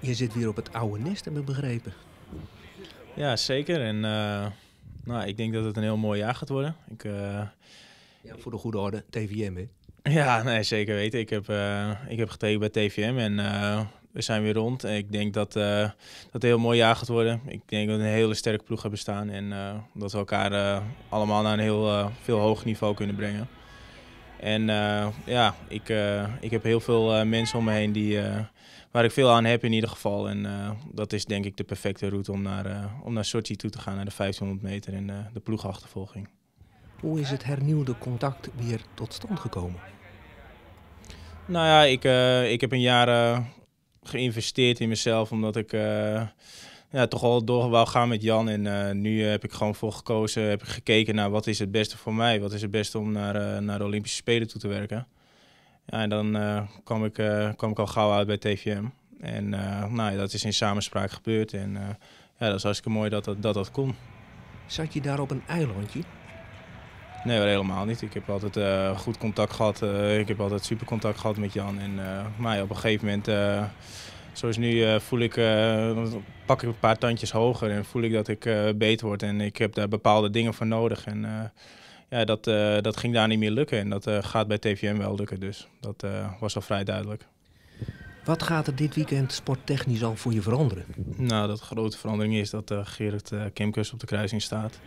je zit weer op het oude nest, heb ik begrepen. Ja, zeker. En eh, nou, ik denk dat het een heel mooi jaar gaat worden. Ik, uh, ja, voor de goede orde, TVM, hè? Ja, nee, zeker weten. Ik heb, eh, ik heb getekend bij TVM en we zijn weer rond. En ik denk dat, dat het een heel mooi jaar gaat worden. Ik denk dat we een hele sterke ploeg hebben staan en dat we elkaar allemaal naar een heel veel hoger niveau kunnen brengen. En eh, ja, ik, eh, ik heb heel veel eh, mensen om me heen die, waar ik veel aan heb in ieder geval. En dat is denk ik de perfecte route om naar, om naar Sochi toe te gaan, naar de 1500 meter en de ploegachtervolging. Hoe is het hernieuwde contact weer tot stand gekomen? Nou ja, ik, ik heb een jaar geïnvesteerd in mezelf omdat ik ja, toch al door wou gaan met Jan. En eh, nu heb ik gewoon voor gekozen, heb ik gekeken naar wat is het beste voor mij. Wat is het beste om naar, eh, naar de Olympische Spelen toe te werken. Ja, en dan eh, kwam, ik, kwam ik al gauw uit bij TVM. En nou, ja, dat is in samenspraak gebeurd. En ja, dat is hartstikke mooi dat dat, dat dat kon. Zat je daar op een eilandje? Nee, helemaal niet. Ik heb altijd goed contact gehad. ik heb altijd super contact gehad met Jan. En, maar nou ja, op een gegeven moment, zoals nu, voel ik pak ik een paar tandjes hoger en voel ik dat ik uh, beter word. En ik heb daar bepaalde dingen voor nodig. En eh, ja, dat, eh, dat ging daar niet meer lukken. En dat gaat bij TVM wel lukken. Dus dat was al vrij duidelijk. Wat gaat er dit weekend sporttechnisch al voor je veranderen? Nou, dat grote verandering is dat Gerrit Kemkes op de kruising staat.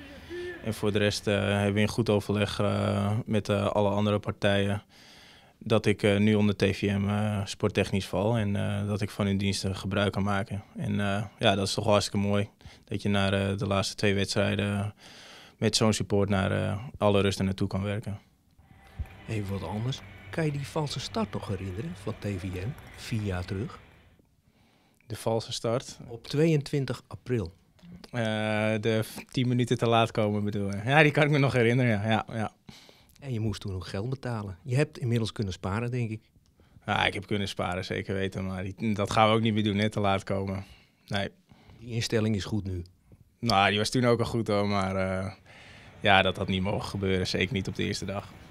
En voor de rest hebben we een goed overleg met alle andere partijen dat ik eh, nu onder TVM uh, eh, sporttechnisch val en eh, dat ik van hun diensten gebruik kan maken. En ja, dat is toch hartstikke mooi dat je na de laatste twee wedstrijden met zo'n support naar alle rust naartoe kan werken. Even wat anders. Kan je die valse start nog herinneren van TVM, vier jaar terug? De valse start? Op 22 april. de 10 minuten te laat komen bedoel je? Ja, die kan ik me nog herinneren, ja, ja. En je moest toen ook geld betalen. Je hebt inmiddels kunnen sparen, denk ik. Ja, ik heb kunnen sparen, zeker weten. Maar dat gaan we ook niet meer doen, net te laat komen. Nee. Die instelling is goed nu. Nou, die was toen ook al goed hoor. Maar eh, ja, dat had niet mogen gebeuren. Zeker niet op de eerste dag.